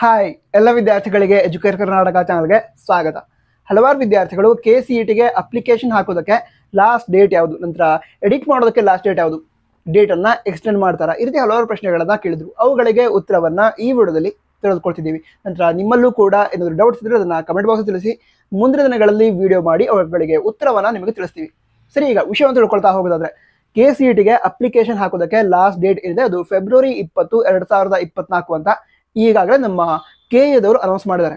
hi ಎಲ್ಲ ವಿದ್ಯಾರ್ಥಿಗಳಿಗೆ educate Karnataka ಚಾನಲ್ಗೆ ಸ್ವಾಗತ ಹಲವಾರು ವಿದ್ಯಾರ್ಥಿಗಳು ಕೆ ಸಿ ಇ ಟಿಗೆ ಅಪ್ಲಿಕೇಶನ್ ಹಾಕೋದಕ್ಕೆ ಲಾಸ್ಟ್ ಡೇಟ್ ಯಾವುದು ನಂತರ ಎಡಿಟ್ ಮಾಡೋದಕ್ಕೆ ಲಾಸ್ಟ್ ಡೇಟ್ ಯಾವುದು ಡೇಟನ್ನು ಎಕ್ಸ್ಟೆಂಡ್ ಮಾಡ್ತಾರೆ ಈ ರೀತಿ ಹಲವಾರು ಪ್ರಶ್ನೆಗಳನ್ನು ಕೇಳಿದ್ರು ಅವುಗಳಿಗೆ ಉತ್ತರವನ್ನು ಈ ವಿಡಿಯೋದಲ್ಲಿ ತಿಳಿದುಕೊಳ್ತಿದ್ದೀವಿ ನಂತರ ನಿಮ್ಮಲ್ಲೂ ಕೂಡ ಏನಾದರೂ ಡೌಟ್ಸ್ ಇದ್ದರೆ ಅದನ್ನು ಕಮೆಂಟ್ ಬಾಕ್ಸ್ ತಿಳಿಸಿ ಮುಂದಿನ ದಿನಗಳಲ್ಲಿ ವಿಡಿಯೋ ಮಾಡಿ ಅವುಗಳಿಗೆ ಉತ್ತರವನ್ನು ನಿಮಗೆ ತಿಳಿಸ್ತೀವಿ ಸರಿ ಈಗ ವಿಷಯವನ್ನು ತಿಳ್ಕೊಳ್ತಾ ಹೋಗೋದಾದರೆ ಕೆ ಸಿ ಇ e ಟಿಗೆ ಅಪ್ಲಿಕೇಶನ್ ಹಾಕೋದಕ್ಕೆ ಲಾಸ್ಟ್ ಡೇಟ್ ಏನಿದೆ ಅದು ಫೆಬ್ರವರಿ ಇಪ್ಪತ್ತು ಎರಡು ಸಾವಿರದ ಇಪ್ಪತ್ನಾಲ್ಕು ಅಂತ ಈಗಾಗಲೇ ನಮ್ಮ ಕೆ ಎದವರು ಅನೌನ್ಸ್ ಮಾಡಿದ್ದಾರೆ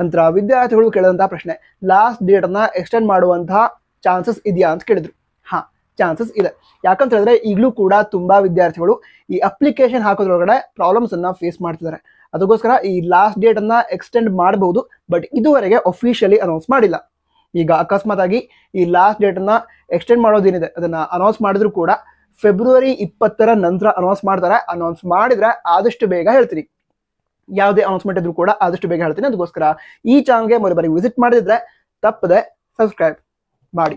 ನಂತರ ವಿದ್ಯಾರ್ಥಿಗಳು ಕೇಳಿದಂತಹ ಪ್ರಶ್ನೆ ಲಾಸ್ಟ್ ಡೇಟನ್ನು ಎಕ್ಸ್ಟೆಂಡ್ ಮಾಡುವಂತಹ ಚಾನ್ಸಸ್ ಇದೆಯಾ ಅಂತ ಕೇಳಿದ್ರು ಹಾಂ ಚಾನ್ಸಸ್ ಇದೆ ಯಾಕಂತ ಹೇಳಿದ್ರೆ ಈಗಲೂ ಕೂಡ ತುಂಬ ವಿದ್ಯಾರ್ಥಿಗಳು ಈ ಅಪ್ಲಿಕೇಶನ್ ಹಾಕೋದ್ರೊಳಗಡೆ ಪ್ರಾಬ್ಲಮ್ಸನ್ನು ಫೇಸ್ ಮಾಡ್ತಿದ್ದಾರೆ ಅದಕ್ಕೋಸ್ಕರ ಈ ಲಾಸ್ಟ್ ಡೇಟನ್ನು ಎಕ್ಸ್ಟೆಂಡ್ ಮಾಡಬಹುದು ಬಟ್ ಇದುವರೆಗೆ ಅಫಿಷಿಯಲಿ ಅನೌನ್ಸ್ ಮಾಡಿಲ್ಲ ಈಗ ಅಕಸ್ಮಾತ್ ಆಗಿ ಈ ಲಾಸ್ಟ್ ಡೇಟನ್ನು ಎಕ್ಸ್ಟೆಂಡ್ ಮಾಡೋದೇನಿದೆ ಅದನ್ನು ಅನೌನ್ಸ್ ಮಾಡಿದ್ರು ಕೂಡ ಫೆಬ್ರವರಿ ಇಪ್ಪತ್ತರ ನಂತರ ಅನೌನ್ಸ್ ಮಾಡ್ತಾರೆ ಅನೌನ್ಸ್ ಮಾಡಿದರೆ ಆದಷ್ಟು ಬೇಗ ಹೇಳ್ತೀನಿ ಯಾವುದೇ ಅನೌನ್ಸ್ಮೆಂಟ್ ಇದ್ರೂ ಕೂಡ ಆದಷ್ಟು ಬೇಗ ಹೇಳ್ತೀನಿ ಅದಕ್ಕೋಸ್ಕರ ಈ ಚಾನಲ್ಗೆ ಮೊದಲ ಬಾರಿ ವಿಸಿಟ್ ಮಾಡಿದ್ರೆ ತಪ್ಪದೆ ಸಬ್ಸ್ಕ್ರೈಬ್ ಮಾಡಿ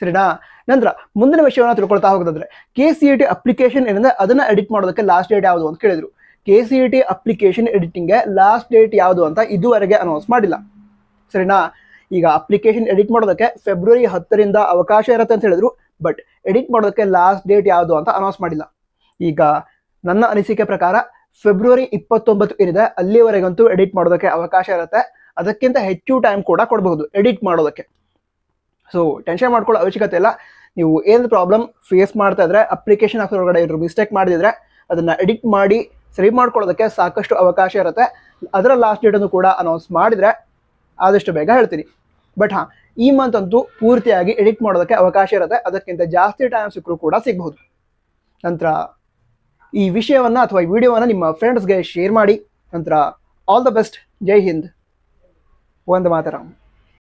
ಸರಿನಾ ನಂತರ ಮುಂದಿನ ವಿಷಯವನ್ನು ತಿಳ್ಕೊಳ್ತಾ ಹೋಗೋದಾದ್ರೆ K C E T application ಏನಂದ್ರೆ ಅದನ್ನ ಎಡಿಟ್ ಮಾಡೋದಕ್ಕೆ ಲಾಸ್ಟ್ ಡೇಟ್ ಯಾವುದು ಅಂತ ಕೇಳಿದ್ರು K C E T application ಗೆ ಲಾಸ್ಟ್ ಡೇಟ್ ಯಾವುದು ಅಂತ ಇದುವರೆಗೆ ಅನೌನ್ಸ್ ಮಾಡಿಲ್ಲ ಸರಿನಾ ಈಗ ಅಪ್ಲಿಕೇಶನ್ ಎಡಿಟ್ ಮಾಡೋದಕ್ಕೆ ಫೆಬ್ರವರಿ ಹತ್ತರಿಂದ ಅವಕಾಶ ಇರುತ್ತೆ ಅಂತ ಹೇಳಿದ್ರು ಬಟ್ ಎಡಿಟ್ ಮಾಡೋದಕ್ಕೆ ಲಾಸ್ಟ್ ಡೇಟ್ ಯಾವುದು ಅಂತ ಅನೌನ್ಸ್ ಮಾಡಿಲ್ಲ ಈಗ ನನ್ನ ಅನಿಸಿಕೆ ಪ್ರಕಾರ ಫೆಬ್ರವರಿ ಇಪ್ಪತ್ತೊಂಬತ್ತು ಏನಿದೆ ಅಲ್ಲಿವರೆಗಂತೂ ಎಡಿಟ್ ಮಾಡೋದಕ್ಕೆ ಅವಕಾಶ ಇರುತ್ತೆ ಅದಕ್ಕಿಂತ ಹೆಚ್ಚು ಟೈಮ್ ಕೂಡ ಕೊಡಬಹುದು ಎಡಿಟ್ ಮಾಡೋದಕ್ಕೆ ಸೊ ಟೆನ್ಷನ್ ಮಾಡ್ಕೊಳ್ಳೋ ಅವಶ್ಯಕತೆ ಇಲ್ಲ ನೀವು ಏನು ಪ್ರಾಬ್ಲಮ್ ಫೇಸ್ ಮಾಡ್ತಾ ಇದ್ರೆ ಅಪ್ಲಿಕೇಶನ್ ಒಳಗಡೆ ಇರೋ ಮಿಸ್ಟೇಕ್ ಮಾಡಿದ್ರೆ ಅದನ್ನು ಎಡಿಟ್ ಮಾಡಿ ಸರಿ ಮಾಡ್ಕೊಳ್ಳೋದಕ್ಕೆ ಸಾಕಷ್ಟು ಅವಕಾಶ ಇರುತ್ತೆ ಅದರ ಲಾಸ್ಟ್ ಡೇಟನ್ನು ಕೂಡ ಅನೌನ್ಸ್ ಮಾಡಿದರೆ ಆದಷ್ಟು ಬೇಗ ಹೇಳ್ತೀನಿ ಬಟ್ ಹಾಂ ಈ ಮಂತ್ ಅಂತೂ ಪೂರ್ತಿಯಾಗಿ ಎಡಿಟ್ ಮಾಡೋದಕ್ಕೆ ಅವಕಾಶ ಇರುತ್ತೆ ಅದಕ್ಕಿಂತ ಜಾಸ್ತಿ ಟೈಮ್ ಸಿಕ್ಕರೂ ಕೂಡ ಸಿಗಬಹುದು ನಂತರ ಈ ವಿಷಯವನ್ನು ಅಥವಾ ಈ ವಿಡಿಯೋವನ್ನು ನಿಮ್ಮ ಫ್ರೆಂಡ್ಸ್ಗೆ ಶೇರ್ ಮಾಡಿ ನಂತರ ಆಲ್ ದ ಬೆಸ್ಟ್ ಜೈ ಹಿಂದ್ ಒಂದು ಮಾತರಾಮ್